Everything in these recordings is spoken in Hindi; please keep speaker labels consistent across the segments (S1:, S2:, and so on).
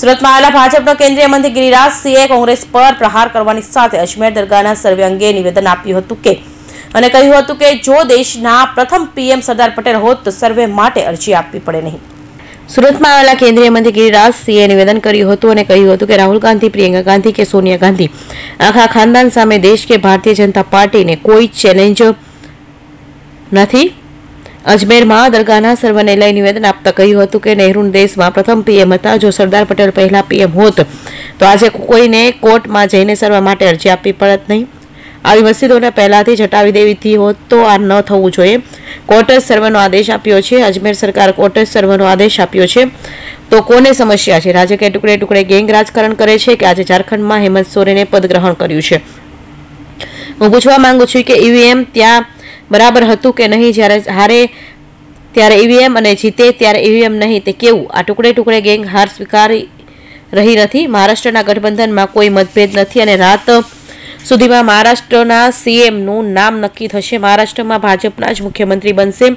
S1: સુરતમાં આવેલા ભાજપના કેન્દ્રીય મંત્રી ગિરિરાજ સિંહે કોંગ્રેસ પર પ્રહાર કરવાની સાથે અજમેર દરગાહના સર્વે અંગે નિવેદન આપ્યું હતું કે અને કહ્યું હતું કે જો દેશના પ્રથમ પીએમ સરદાર પટેલ હોત તો સર્વે માટે અરજી આપવી પડે નહીં સુરતમાં આવેલા કેન્દ્રીય મંત્રી ગિરિરાજ સિંહે નિવેદન કર્યું હતું અને કહ્યું હતું કે રાહુલ ગાંધી પ્રિયંકા ગાંધી કે સોનિયા ગાંધી આખા ખાનદાન સામે દેશ કે ભારતીય જનતા પાર્ટીને કોઈ ચેલેન્જ નથી અજમેરમાં દરગાહના સર્વને લઈ નિવેદન આપતા કહ્યું હતું કે નહેરુ દેશમાં પ્રથમ પીએમ હતા જો સરદાર પટેલ પહેલાં પીએમ હોત તો આજે કોઈને કોર્ટમાં જઈને સરવા માટે અરજી આપવી પડત નહીં આવી મસ્જિદોને પહેલાંથી હટાવી દેવીથી હોત તો આ ન થવું જોઈએ કોર્ટે સર્વનો આદેશ આપ્યો છે અજમેર સરકાર કોર્ટે સર્વનો આદેશ આપ્યો છે તો કોને સમસ્યા છે રાજકીય ટુકડે ટુકડે ગેંગ રાજકારણ કરે છે કે આજે ઝારખંડમાં હેમંત સોરેને પદ ગ્રહણ કર્યું છે હું પૂછવા માંગુ છું કે ઈવીએમ ત્યાં બરાબર હતું કે નહીં જ્યારે હારે ત્યારે ઈવીએમ અને જીતે ત્યારે ઈવીએમ નહીં તે કેવું આ ટુકડે ટુકડે ગેંગ હાર સ્વીકારી રહી નથી મહારાષ્ટ્રના ગઠબંધનમાં કોઈ મતભેદ નથી અને રાત સુધીમાં મહારાષ્ટ્રના સીએમનું નામ નક્કી થશે મહારાષ્ટ્રમાં ભાજપના જ મુખ્યમંત્રી બનશે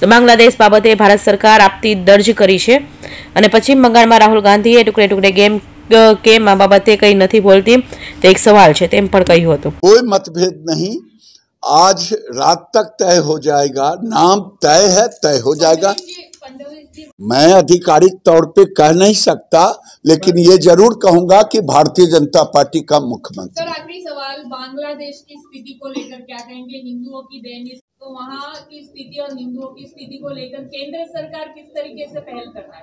S1: તો બાંગ્લાદેશ બાબતે ભારત સરકાર આપતી દર્જ કરી છે અને પશ્ચિમ બંગાળમાં રાહુલ ગાંધીએ ટુકડે ટુકડે ગેમ કેમ આ બાબતે કંઈ નથી બોલતી તે એક સવાલ છે તેમ પણ કહ્યું હતું
S2: કોઈ મતભેદ નહીં आज रात तक तय हो जाएगा नाम तय है तय हो जाएगा मैं आधिकारिक तौर पे कह नहीं सकता लेकिन ये जरूर कहूंगा कि भारतीय जनता पार्टी का मुख्यमंत्री
S1: सर आखिरी सवाल बांग्लादेश की स्थिति को लेकर क्या कहेंगे हिंदुओं की दैनिक तो वहाँ की स्थिति और हिंदुओं की स्थिति को लेकर केंद्र सरकार किस तरीके से पहल कर रहा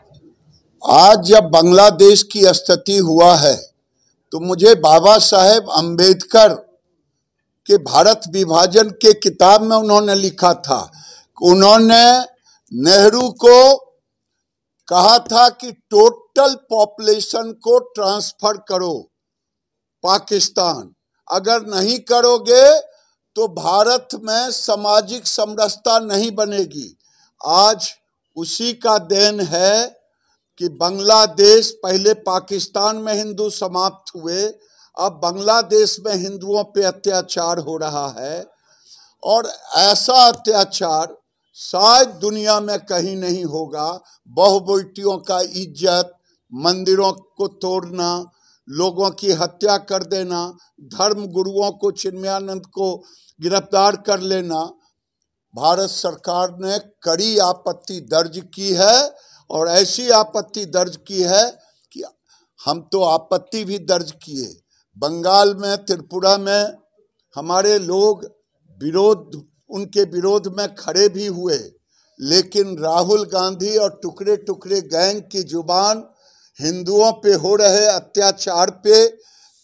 S2: है आज जब बांग्लादेश की स्थिति हुआ है तो मुझे बाबा साहेब अम्बेडकर कि भारत विभाजन के किताब में उन्होंने लिखा था उन्होंने नेहरू को कहा था कि टोटल पॉपुलेशन को ट्रांसफर करो पाकिस्तान अगर नहीं करोगे तो भारत में सामाजिक समरसता नहीं बनेगी आज उसी का देन है कि बांग्लादेश पहले पाकिस्तान में हिंदू समाप्त हुए अब बांग्लादेश में हिंदुओं पे अत्याचार हो रहा है और ऐसा अत्याचार शायद दुनिया में कहीं नहीं होगा बहुबेटियों का इज्जत मंदिरों को तोड़ना लोगों की हत्या कर देना धर्म गुरुओं को चिन्मयानंद को गिरफ्तार कर लेना भारत सरकार ने कड़ी आपत्ति दर्ज की है और ऐसी आपत्ति दर्ज की है कि हम तो आपत्ति भी दर्ज किए बंगाल में त्रिपुरा में हमारे लोग विरोध उनके विरोध में खड़े भी हुए लेकिन राहुल गांधी और टुकड़े टुकड़े गैंग की जुबान हिंदुओं पे हो रहे अत्याचार पे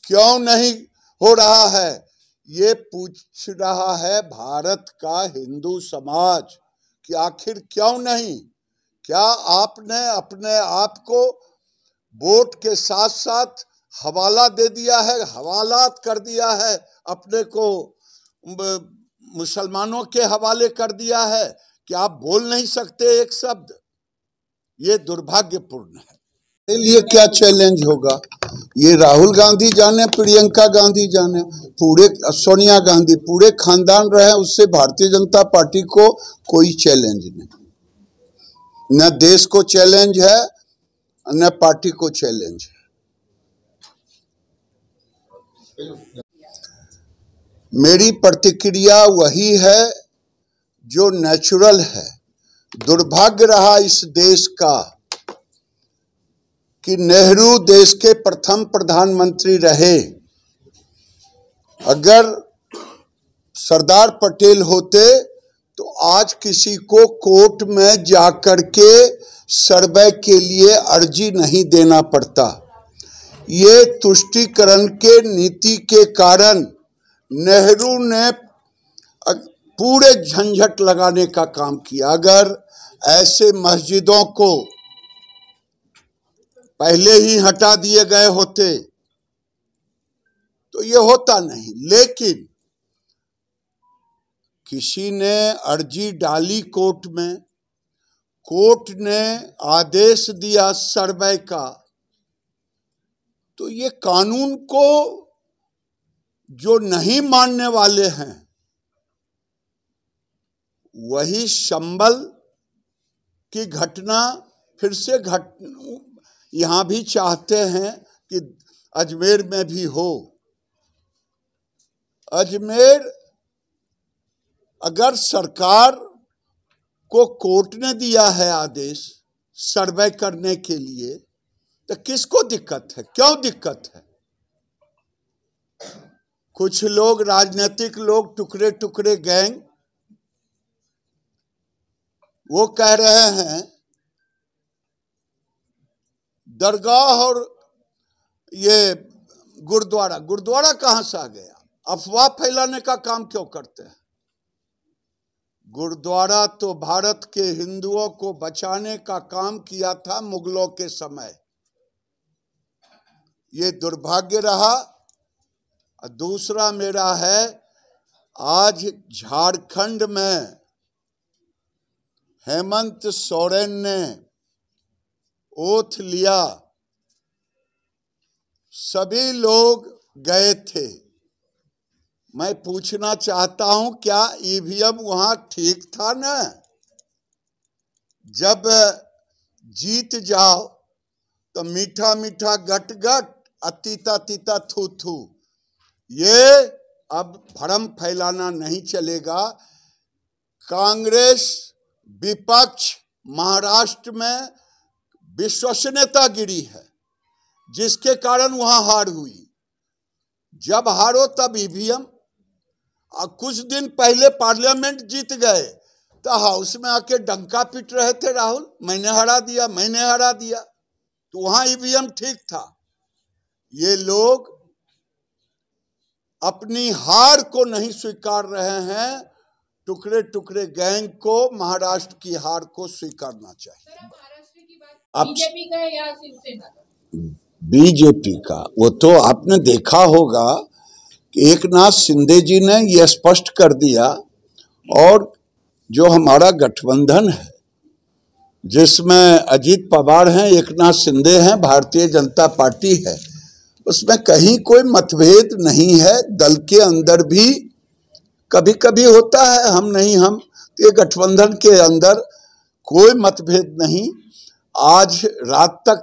S2: क्यों नहीं हो रहा है ये पूछ रहा है भारत का हिंदू समाज कि आखिर क्यों नहीं क्या आपने अपने आप को वोट के साथ साथ हवाला दे दिया है हवालात कर दिया है अपने को मुसलमानों के हवाले कर दिया है कि आप बोल नहीं सकते एक शब्द ये दुर्भाग्यपूर्ण है लिए क्या चैलेंज होगा ये राहुल गांधी जाने प्रियंका गांधी जाने पूरे सोनिया गांधी पूरे खानदान रहे उससे भारतीय जनता पार्टी को कोई चैलेंज नहीं न देश को चैलेंज है न पार्टी को चैलेंज है मेरी प्रतिक्रिया वही है जो नेचुरल है दुर्भाग्य रहा इस देश का कि नेहरू देश के प्रथम प्रधानमंत्री रहे अगर सरदार पटेल होते तो आज किसी को कोर्ट में जाकर के सर्वे के लिए अर्जी नहीं देना पड़ता ये तुष्टिकरण के नीति के कारण नेहरू ने पूरे झंझट लगाने का काम किया अगर ऐसे मस्जिदों को पहले ही हटा दिए गए होते तो ये होता नहीं लेकिन किसी ने अर्जी डाली कोर्ट में कोर्ट ने आदेश दिया सर्वे का तो ये कानून को जो नहीं मानने वाले हैं वही संबल की घटना फिर से घट यहां भी चाहते हैं कि अजमेर में भी हो अजमेर अगर सरकार को कोर्ट ने दिया है आदेश सर्वे करने के लिए तो किसको दिक्कत है क्यों दिक्कत है कुछ लोग राजनीतिक लोग टुकड़े टुकड़े गैंग वो कह रहे हैं दरगाह और ये गुरुद्वारा गुरुद्वारा कहाँ से आ गया अफवाह फैलाने का काम क्यों करते हैं गुरुद्वारा तो भारत के हिंदुओं को बचाने का काम किया था मुगलों के समय ये दुर्भाग्य रहा दूसरा मेरा है आज झारखंड में हेमंत सोरेन ने ओथ लिया सभी लोग गए थे मैं पूछना चाहता हूं क्या ईवीएम वहां ठीक था ना जब जीत जाओ तो मीठा मीठा गट गट अतीता तीता थू थू ये अब भ्रम फैलाना नहीं चलेगा कांग्रेस विपक्ष महाराष्ट्र में विश्वसनीयता गिरी है जिसके कारण वहां हार हुई जब हारो तब ईवीएम और कुछ दिन पहले पार्लियामेंट जीत गए तो हाउस में आके डंका पीट रहे थे राहुल मैंने हरा दिया मैंने हरा दिया तो वहां ईवीएम ठीक था ये लोग अपनी हार को नहीं स्वीकार रहे हैं टुकड़े टुकड़े गैंग को महाराष्ट्र की हार को स्वीकारना चाहिए बीजेपी का या शिवसेना बीजेपी का वो तो आपने देखा होगा कि एक नाथ शिंदे जी ने यह स्पष्ट कर दिया और जो हमारा गठबंधन है जिसमें अजीत पवार हैं एक नाथ शिंदे हैं भारतीय जनता पार्टी है उसमें कहीं कोई मतभेद नहीं है दल के अंदर भी कभी कभी होता है हम नहीं हम ये गठबंधन के अंदर कोई मतभेद नहीं आज रात तक